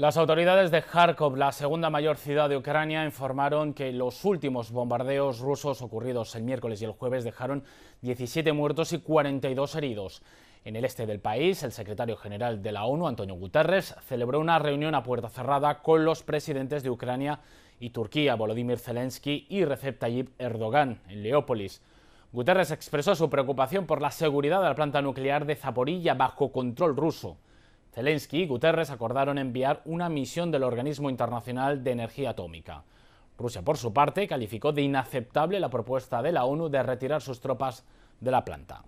Las autoridades de Kharkov, la segunda mayor ciudad de Ucrania, informaron que los últimos bombardeos rusos ocurridos el miércoles y el jueves dejaron 17 muertos y 42 heridos. En el este del país, el secretario general de la ONU, Antonio Guterres, celebró una reunión a puerta cerrada con los presidentes de Ucrania y Turquía, Volodymyr Zelensky y Recep Tayyip Erdogan, en Leópolis. Guterres expresó su preocupación por la seguridad de la planta nuclear de Zaporilla bajo control ruso. Zelensky y Guterres acordaron enviar una misión del Organismo Internacional de Energía Atómica. Rusia, por su parte, calificó de inaceptable la propuesta de la ONU de retirar sus tropas de la planta.